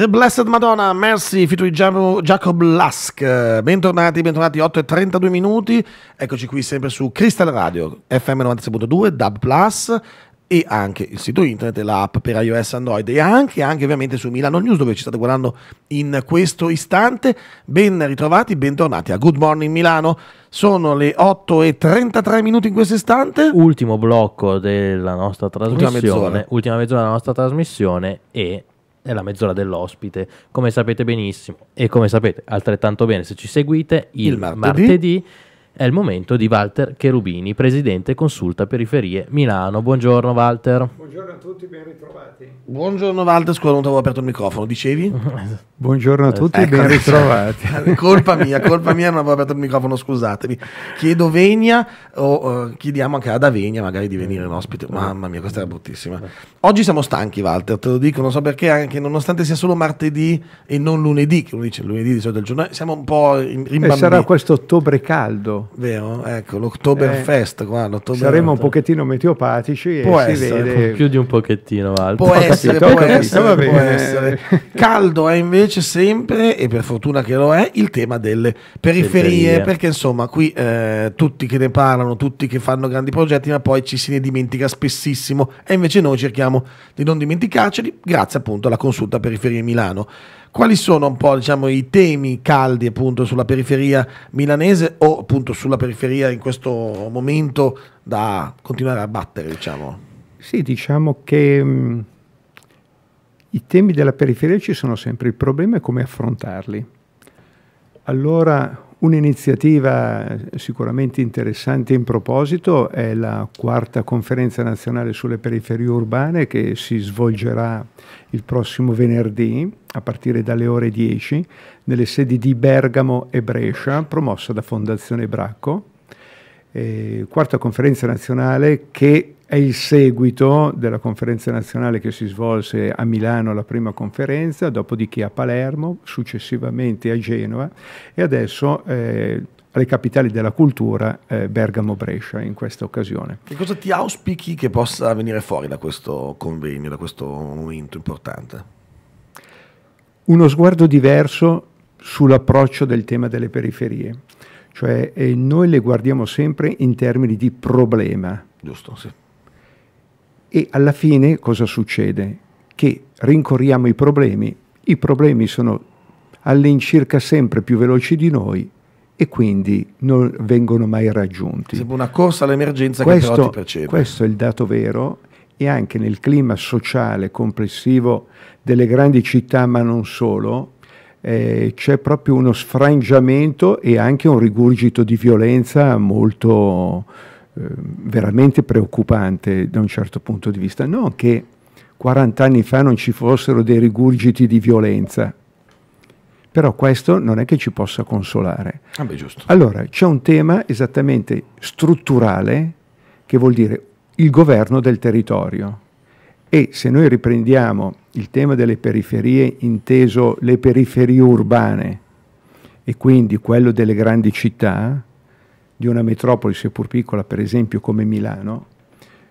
The Blessed Madonna, Mercy, featuring Jacob Lask. Bentornati, bentornati, 8 e 32 minuti. Eccoci qui sempre su Crystal Radio, FM 96.2, Dub Plus e anche il sito internet e l'app per iOS Android e anche, anche ovviamente su Milano News dove ci state guardando in questo istante. Ben ritrovati, bentornati a Good Morning Milano. Sono le 8 e 33 minuti in questo istante. Ultimo blocco della nostra trasmissione. Ultima mezz'ora, ultima mezz'ora della nostra trasmissione e è la mezz'ora dell'ospite, come sapete benissimo e come sapete altrettanto bene se ci seguite il, il martedì, martedì è il momento di Walter Cherubini, presidente consulta periferie Milano. Buongiorno Walter. Buongiorno a tutti, ben ritrovati. Buongiorno Walter, scusa non ti avevo aperto il microfono, dicevi? Buongiorno a tutti, ecco, ben ritrovati. colpa mia, colpa mia, non avevo aperto il microfono, scusatemi. Chiedo Venia o uh, chiediamo anche ad Avenia magari di venire in ospite. Mamma mia, questa era bruttissima. Oggi siamo stanchi Walter, te lo dico, non so perché, anche nonostante sia solo martedì e non lunedì, che uno dice lunedì di solito del giorno, siamo un po' rimbambiti. E sarà questo ottobre caldo vero? ecco, l'Oktoberfest eh, qua, Saremo un pochettino meteopatici può e essere. si vede... Più di un pochettino, Alto. Può, essere, capito, può, essere, può essere, Caldo è invece sempre, e per fortuna che lo è, il tema delle periferie, periferie. perché insomma qui eh, tutti che ne parlano, tutti che fanno grandi progetti, ma poi ci se ne dimentica spessissimo e invece noi cerchiamo di non dimenticarceli grazie appunto alla consulta Periferie Milano. Quali sono un po' diciamo, i temi caldi appunto sulla periferia milanese o appunto sulla periferia in questo momento da continuare a battere? Diciamo? Sì, diciamo che mh, i temi della periferia ci sono sempre, il problema è come affrontarli. Allora Un'iniziativa eh, sicuramente interessante in proposito è la quarta conferenza nazionale sulle periferie urbane che si svolgerà il prossimo venerdì a partire dalle ore 10 nelle sedi di Bergamo e Brescia promossa da Fondazione Bracco. Eh, quarta conferenza nazionale che è il seguito della conferenza nazionale che si svolse a Milano la prima conferenza, dopodiché a Palermo, successivamente a Genova e adesso eh, alle capitali della cultura eh, Bergamo-Brescia in questa occasione. Che cosa ti auspichi che possa venire fuori da questo convegno, da questo momento importante? Uno sguardo diverso sull'approccio del tema delle periferie, cioè eh, noi le guardiamo sempre in termini di problema. Giusto, sì e alla fine cosa succede? Che rincorriamo i problemi, i problemi sono all'incirca sempre più veloci di noi e quindi non vengono mai raggiunti. Sembra una corsa all'emergenza questo, che però ti precede. Questo è il dato vero e anche nel clima sociale complessivo delle grandi città, ma non solo, eh, c'è proprio uno sfrangiamento e anche un rigurgito di violenza molto, Ehm, veramente preoccupante da un certo punto di vista. Non che 40 anni fa non ci fossero dei rigurgiti di violenza, però questo non è che ci possa consolare. Ah beh, allora, c'è un tema esattamente strutturale che vuol dire il governo del territorio. E se noi riprendiamo il tema delle periferie, inteso le periferie urbane, e quindi quello delle grandi città, di una metropoli, seppur piccola, per esempio come Milano,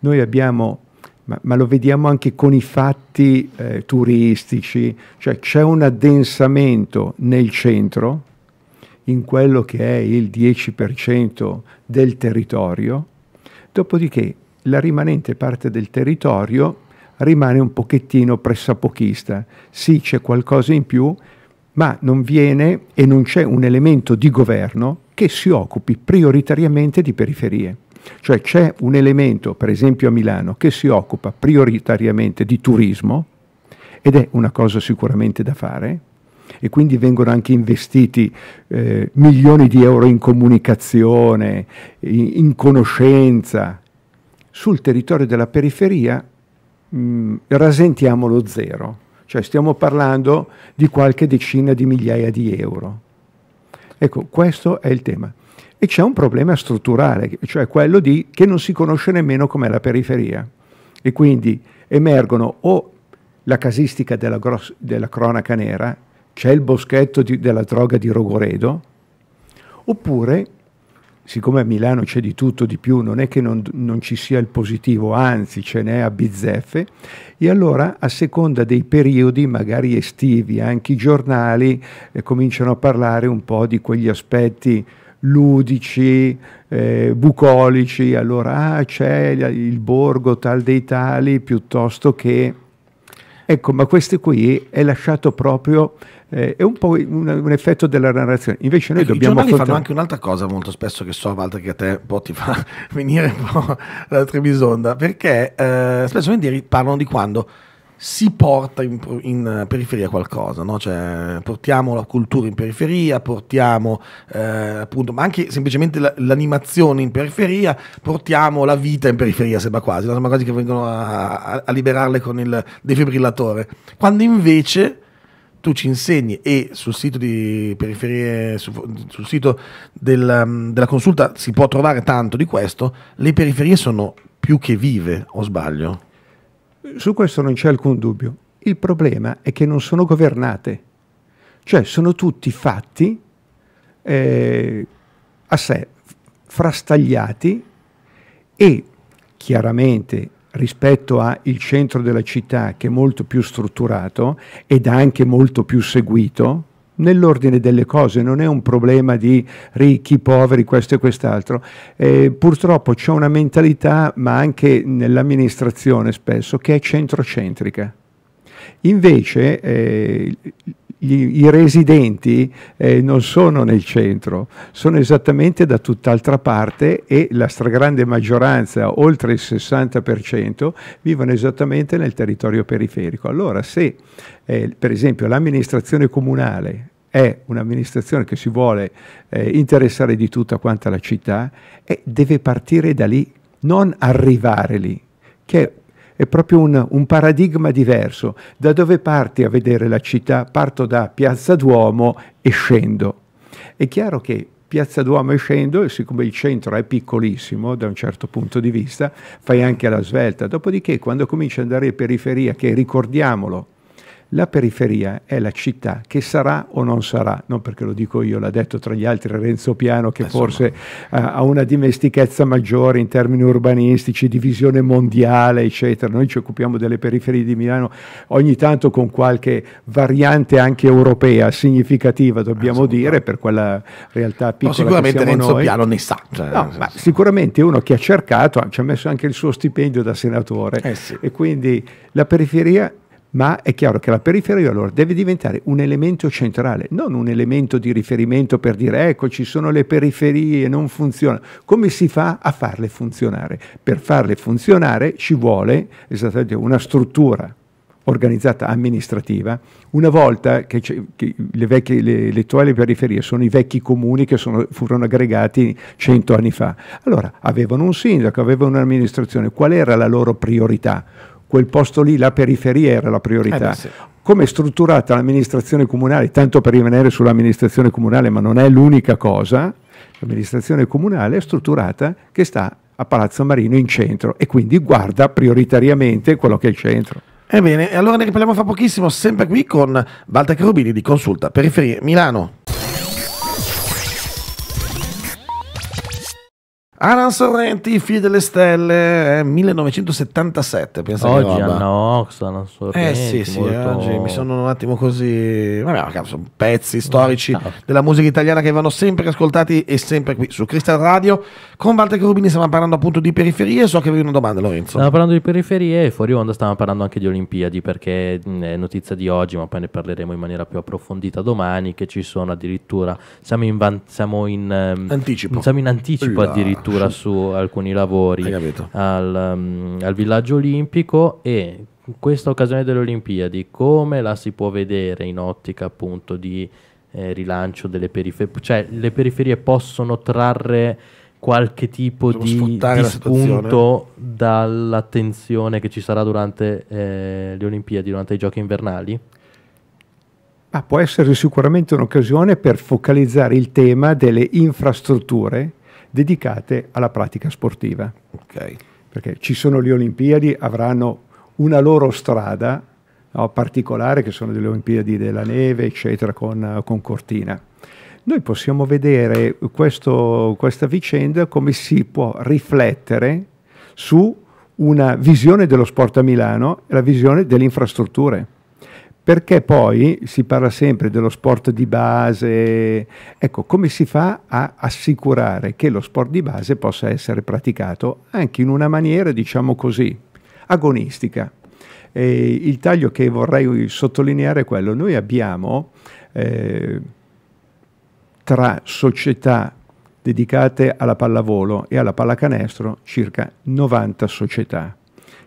noi abbiamo, ma, ma lo vediamo anche con i fatti eh, turistici, cioè c'è un addensamento nel centro, in quello che è il 10% del territorio, dopodiché la rimanente parte del territorio rimane un pochettino pressapochista. Sì, c'è qualcosa in più, ma non viene e non c'è un elemento di governo che si occupi prioritariamente di periferie. Cioè c'è un elemento, per esempio a Milano, che si occupa prioritariamente di turismo ed è una cosa sicuramente da fare e quindi vengono anche investiti eh, milioni di euro in comunicazione, in, in conoscenza. Sul territorio della periferia mh, mm, rasentiamo lo zero. Cioè stiamo parlando di qualche decina di migliaia di euro. Ecco, questo è il tema. E c'è un problema strutturale, cioè quello di che non si conosce nemmeno com'è la periferia. E quindi emergono o la casistica della, gross, della cronaca nera, c'è il boschetto di, della droga di Rogoredo, oppure siccome a Milano c'è di tutto, di più, non è che non, non, ci sia il positivo, anzi ce n'è a bizzeffe, e allora a seconda dei periodi, magari estivi, anche i giornali eh, cominciano a parlare un po' di quegli aspetti ludici, eh, bucolici, allora ah, c'è il borgo tal dei tali piuttosto che Ecco, ma questo qui è lasciato proprio, eh, è un po' un, un, effetto della narrazione. Invece noi e ecco, dobbiamo... I giornali fanno anche un'altra cosa molto spesso che so, Walter, che a te un po' ti fa venire un po' la trebisonda, perché eh, spesso volentieri parlano di quando si porta in, in eh, periferia qualcosa, no? cioè, portiamo la cultura in periferia, portiamo eh, appunto, ma anche semplicemente l'animazione in periferia, portiamo la vita in periferia, sembra quasi, no? sembra quasi che vengono a, a, liberarle con il defibrillatore, quando invece tu ci insegni e sul sito di periferie su, sul sito del, mm, della consulta si può trovare tanto di questo le periferie sono più che vive o sbaglio su questo non c'è alcun dubbio. Il problema è che non sono governate, cioè sono tutti fatti eh, a sé, frastagliati e chiaramente rispetto al centro della città che è molto più strutturato ed anche molto più seguito, nell'ordine delle cose, non è un problema di ricchi, poveri, questo e quest'altro. Eh, purtroppo c'è una mentalità, ma anche nell'amministrazione spesso, che è centrocentrica. Invece eh, i, i residenti eh, non sono nel centro, sono esattamente da tutt'altra parte e la stragrande maggioranza, oltre il 60%, vivono esattamente nel territorio periferico. Allora se eh, per esempio l'amministrazione comunale è un'amministrazione che si vuole eh, interessare di tutta quanta la città e eh, deve partire da lì, non arrivare lì, che è è proprio un, un, paradigma diverso. Da dove parti a vedere la città? Parto da Piazza Duomo e scendo. È chiaro che Piazza Duomo e scendo, e siccome il centro è piccolissimo da un certo punto di vista, fai anche la svelta. Dopodiché, quando cominci ad andare in periferia, che ricordiamolo, la periferia è la città che sarà o non sarà, non perché lo dico io, l'ha detto tra gli altri Renzo Piano che Insomma. forse ha, eh, ha una dimestichezza maggiore in termini urbanistici, di visione mondiale, eccetera. Noi ci occupiamo delle periferie di Milano ogni tanto con qualche variante anche europea significativa, dobbiamo dire, per quella realtà piccola. Ma sicuramente Renzo noi. Piano ne sa. Cioè, no, ma sicuramente uno che ha cercato, ci ha messo anche il suo stipendio da senatore eh sì. e quindi la periferia ma è chiaro che la periferia allora deve diventare un elemento centrale, non un elemento di riferimento per dire ecco ci sono le periferie, non funziona. Come si fa a farle funzionare? Per farle funzionare ci vuole esattamente una struttura organizzata amministrativa, una volta che, che le, vecchie, le, le, attuali periferie sono i vecchi comuni che sono, furono aggregati cento anni fa, allora avevano un sindaco, avevano un'amministrazione, qual era la loro priorità? quel posto lì, la periferia era la priorità. Eh sì. Come è strutturata l'amministrazione comunale, tanto per rimanere sull'amministrazione comunale, ma non è l'unica cosa, l'amministrazione comunale è strutturata che sta a Palazzo Marino in centro e quindi guarda prioritariamente quello che è il centro. Ebbene, e allora ne riparliamo fra pochissimo, sempre qui con Balta Cherubini di Consulta Periferie Milano. Alan Sorrenti, Figli delle Stelle, 1977. Eh, pensa oggi che Anna Ox, Alan Sorrenti. Eh sì, sì, molto... oggi mi sono un attimo così... Vabbè, cazzo, sono pezzi storici no. Ah, della musica italiana che vanno sempre ascoltati e sempre qui su Crystal Radio. Con Walter Rubini stiamo parlando appunto di periferie, so che avevi una domanda Lorenzo. Stiamo parlando di periferie e fuori onda stavamo parlando anche di Olimpiadi perché mm, è notizia di oggi, ma poi ne parleremo in maniera più approfondita domani, che ci sono addirittura... Siamo in, van... siamo in, ehm, anticipo. Siamo in anticipo addirittura addirittura su alcuni lavori al, um, al villaggio olimpico e questa occasione delle Olimpiadi come la si può vedere in ottica appunto di eh, rilancio delle periferie, cioè le periferie possono trarre qualche tipo Dobbiamo di, di spunto dall'attenzione che ci sarà durante eh, le Olimpiadi, durante i giochi invernali? Ah, può essere sicuramente un'occasione per focalizzare il tema delle infrastrutture dedicate alla pratica sportiva. Okay. Perché ci sono le Olimpiadi, avranno una loro strada no, particolare, che sono delle Olimpiadi della neve, eccetera, con, con cortina. Noi possiamo vedere questo, questa vicenda come si può riflettere su una visione dello sport a Milano e la visione delle infrastrutture perché poi si parla sempre dello sport di base, ecco come si fa a assicurare che lo sport di base possa essere praticato anche in una maniera, diciamo così, agonistica. E il taglio che vorrei sottolineare è quello, noi abbiamo eh, tra società dedicate alla pallavolo e alla pallacanestro circa 90 società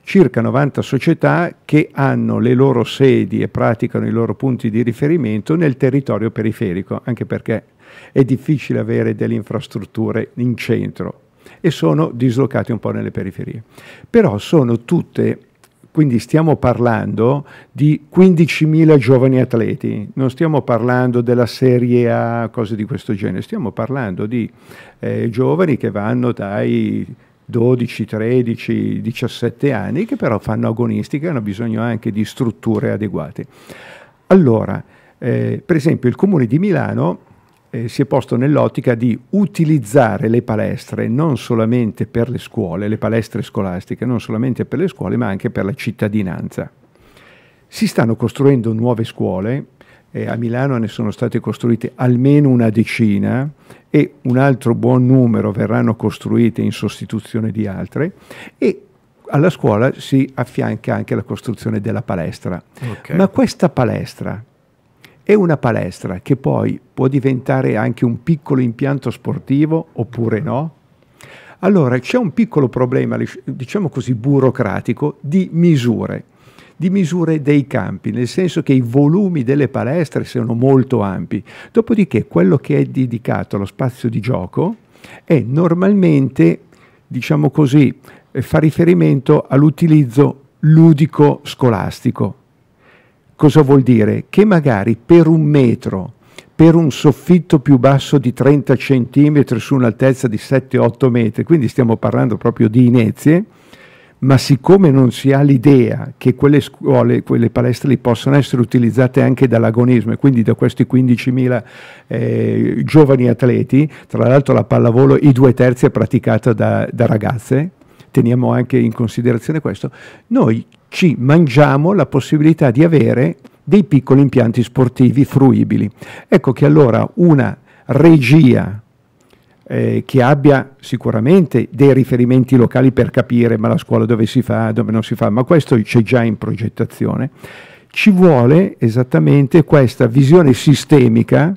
circa 90 società che hanno le loro sedi e praticano i loro punti di riferimento nel territorio periferico, anche perché è difficile avere delle infrastrutture in centro e sono dislocate un po' nelle periferie. Però sono tutte quindi stiamo parlando di 15.000 giovani atleti, non stiamo parlando della Serie A, cose di questo genere, stiamo parlando di eh, giovani che vanno dai 12, 13, 17 anni, che però fanno agonistica e hanno bisogno anche di strutture adeguate. Allora, eh, per esempio, il Comune di Milano eh, si è posto nell'ottica di utilizzare le palestre non solamente per le scuole, le palestre scolastiche, non solamente per le scuole, ma anche per la cittadinanza. Si stanno costruendo nuove scuole, eh, a Milano ne sono state costruite almeno una decina e un altro buon numero verranno costruite in sostituzione di altre e alla scuola si affianca anche la costruzione della palestra. Okay. Ma questa palestra è una palestra che poi può diventare anche un piccolo impianto sportivo oppure no? Allora c'è un piccolo problema, diciamo così, burocratico di misure di misure dei campi, nel senso che i volumi delle palestre sono molto ampi. Dopodiché quello che è dedicato allo spazio di gioco è normalmente, diciamo così, eh, fa riferimento all'utilizzo ludico scolastico. Cosa vuol dire? Che magari per un metro per un soffitto più basso di 30 cm su un'altezza di 7-8 metri, quindi stiamo parlando proprio di inezie, ma siccome non si ha l'idea che quelle scuole, quelle palestre possono essere utilizzate anche dall'agonismo e quindi da questi 15.000 eh, giovani atleti, tra l'altro la pallavolo i due terzi è praticata da, da ragazze, teniamo anche in considerazione questo, noi ci mangiamo la possibilità di avere dei piccoli impianti sportivi fruibili. Ecco che allora una regia eh, che abbia sicuramente dei riferimenti locali per capire ma la scuola dove si fa, dove non si fa, ma questo c'è già in progettazione, ci vuole esattamente questa visione sistemica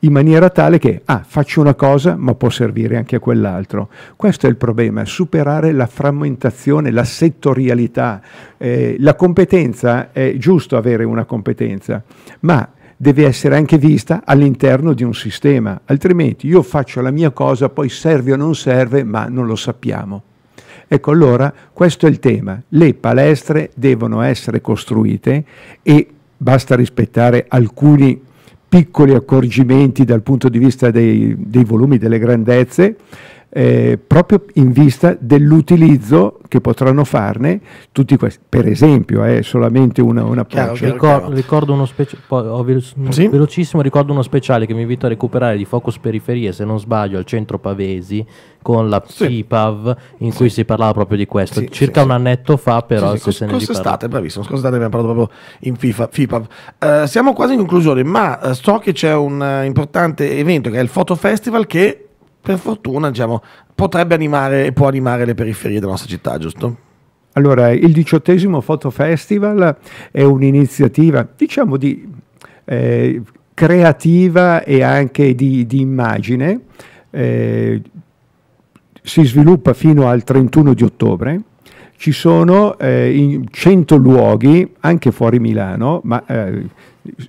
in maniera tale che ah, faccio una cosa ma può servire anche a quell'altro. Questo è il problema, superare la frammentazione, la settorialità. Eh, la competenza è giusto avere una competenza, ma deve essere anche vista all'interno di un sistema, altrimenti io faccio la mia cosa, poi serve o non serve, ma non lo sappiamo. Ecco allora, questo è il tema, le palestre devono essere costruite e basta rispettare alcuni piccoli accorgimenti dal punto di vista dei, dei volumi, delle grandezze, eh, proprio in vista dell'utilizzo che potranno farne tutti questi. Per esempio, è eh, solamente una, una chiaro, ricordo, ricordo, uno speciale, sì? velocissimo, ricordo uno speciale che mi invito a recuperare di Focus Periferie, se non sbaglio, al centro Pavesi con la sì. PIPAV in sì. cui si parlava proprio di questo. Sì, Circa un annetto fa, però. Sì, sì, se cos- costate, bravissimo, scusate, abbiamo parlato proprio in FIFA, FIPAV. Uh, eh, siamo quasi in conclusione, ma uh, so che c'è un uh, importante evento che è il Foto Festival che per fortuna diciamo, potrebbe animare e può animare le periferie della nostra città, giusto? Allora, il diciottesimo Foto Festival è un'iniziativa, diciamo, di, eh, creativa e anche di, di immagine. Eh, si sviluppa fino al 31 di ottobre. Ci sono eh, 100 luoghi, anche fuori Milano, ma eh,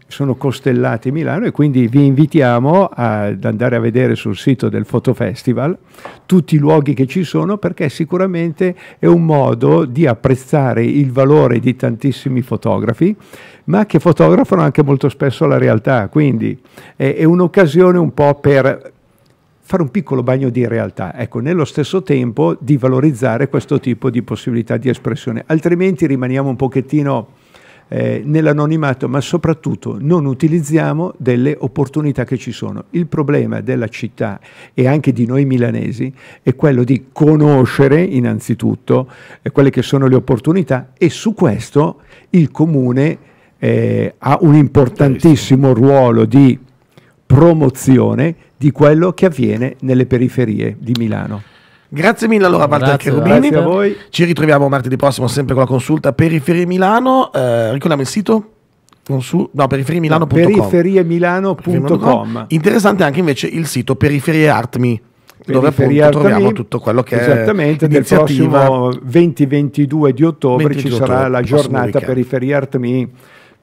sono costellati Milano e quindi vi invitiamo ad andare a vedere sul sito del Fotofestival tutti i luoghi che ci sono perché sicuramente è un modo di apprezzare il valore di tantissimi fotografi ma che fotografano anche molto spesso la realtà quindi è, è un'occasione un po' per fare un piccolo bagno di realtà, ecco, nello stesso tempo di valorizzare questo tipo di possibilità di espressione, altrimenti rimaniamo un pochettino eh, nell'anonimato, ma soprattutto non utilizziamo delle opportunità che ci sono. Il problema della città e anche di noi milanesi è quello di conoscere innanzitutto eh, quelle che sono le opportunità e su questo il comune eh, ha un importantissimo ruolo di promozione di quello che avviene nelle periferie di Milano. Grazie mille allora Walter grazie, Cherubini. Grazie a voi. Ci ritroviamo martedì prossimo sempre con la consulta Periferie Milano. Eh, ricordiamo il sito? Consul- no, periferiemilano.com. Periferiemilano.com. Interessante anche invece il sito Periferie periferieartmi dove appunto troviamo tutto quello che esattamente, è esattamente nel prossimo 20-22 di ottobre 20 ci sarà ottobre, la giornata Periferie Art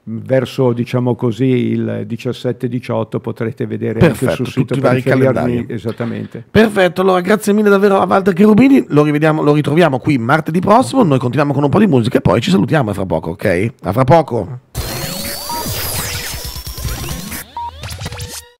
verso diciamo così il 17-18 potrete vedere Perfetto, anche sul sito per calendari esattamente. Perfetto, allora grazie mille davvero a Walter Cherubini, lo, lo ritroviamo qui martedì prossimo, noi continuiamo con un po' di musica e poi ci salutiamo fra poco, ok? A fra poco.